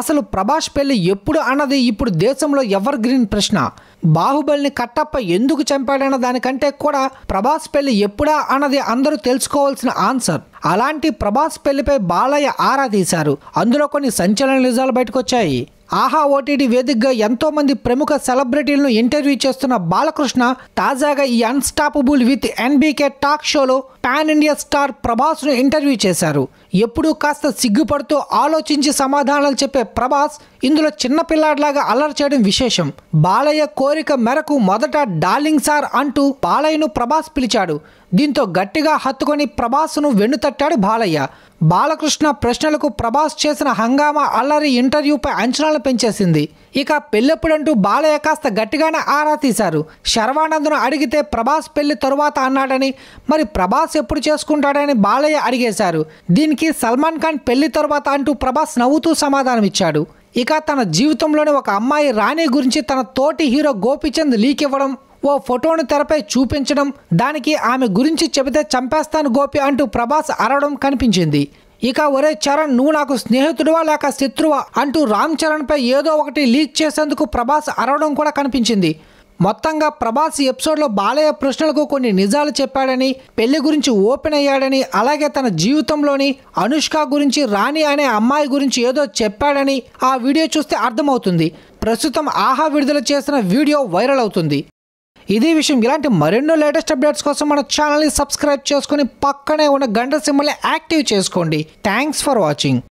అసలు ప్రభాస్ పెళ్లి ఎప్పుడు అన్నది ఇప్పుడు దేశంలో ఎవర్ గ్రీన్ ప్రశ్న బాహుబలిని కట్టప్ప ఎందుకు చంపాడన్న దానికంటే కూడా ప్రభాస్ పెళ్లి ఎప్పుడా అన్నది అందరూ తెలుసుకోవాల్సిన ఆన్సర్ అలాంటి ప్రభాస్ పెళ్లిపై బాలయ్య ఆరా తీశారు అందులో కొన్ని సంచలన నిజాలు బయటకు వచ్చాయి ఆహా ఓటీటీ వేదికగా ఎంతోమంది ప్రముఖ సెలబ్రిటీలను ఇంటర్వ్యూ చేస్తున్న బాలకృష్ణ తాజాగా ఈ అన్స్టాపబుల్ విత్ ఎన్బీకే టాక్ షోలో పాన్ ఇండియా స్టార్ ప్రభాస్ను ఇంటర్వ్యూ చేశారు ఎప్పుడూ కాస్త సిగ్గుపడుతూ ఆలోచించి సమాధానాలు చెప్పే ప్రభాస్ ఇందులో చిన్నపిల్లాడిలాగా అల్లరి చేయడం విశేషం బాలయ్య కోరిక మేరకు మొదట డార్లింగ్ సార్ అంటూ బాలయ్యను ప్రభాస్ పిలిచాడు దీంతో గట్టిగా హత్తుకొని ప్రభాస్ను వెన్నుతట్టాడు బాలయ్య బాలకృష్ణ ప్రశ్నలకు ప్రభాస్ చేసిన హంగామా అల్లరి ఇంటర్వ్యూపై అంచనాలు పెంచేసింది ఇక పెళ్ళప్పుడంటూ బాలయ్య కాస్త గట్టిగానే ఆరా తీశారు శర్వానంద్ను అడిగితే ప్రభాస్ పెళ్లి తరువాత అన్నాడని మరి ప్రభాస్ ఎప్పుడు చేసుకుంటాడని బాలయ్య అడిగేశారు దీనికి సల్మాన్ ఖాన్ పెళ్లి తరువాత అంటూ ప్రభాస్ నవ్వుతూ సమాధానమిచ్చాడు ఇక తన జీవితంలోని ఒక అమ్మాయి రాణి గురించి తన తోటి హీరో గోపిచంద్ లీక్ ఇవ్వడం ఓ ఫోటోను తెరపై చూపించడం దానికి ఆమె గురించి చెబితే చంపేస్తాను గోపి అంటూ ప్రభాస్ అరవడం కనిపించింది ఇక ఒరే చరణ్ నువ్వు నాకు స్నేహితుడివా లేక శత్రువా అంటూ రామ్ చరణ్పై ఏదో ఒకటి లీక్ చేసేందుకు ప్రభాస్ అరవడం కూడా కనిపించింది మొత్తంగా ప్రభాస్ ఎపిసోడ్లో బాలయ్య ప్రశ్నలకు కొన్ని నిజాలు చెప్పాడని పెళ్లి గురించి ఓపెన్ అయ్యాడని అలాగే తన జీవితంలోని అనుష్క గురించి రాణి అనే అమ్మాయి గురించి ఏదో చెప్పాడని ఆ వీడియో చూస్తే అర్థమవుతుంది ప్రస్తుతం ఆహా విడుదల చేసిన వీడియో వైరల్ అవుతుంది ఇది విషయం ఇలాంటి మరెన్నో లేటెస్ట్ అప్డేట్స్ కోసం మన ఛానల్ని సబ్స్క్రైబ్ చేసుకుని పక్కనే ఉన్న గంట సింబల్ని యాక్టివ్ చేసుకోండి థ్యాంక్స్ ఫర్ వాచింగ్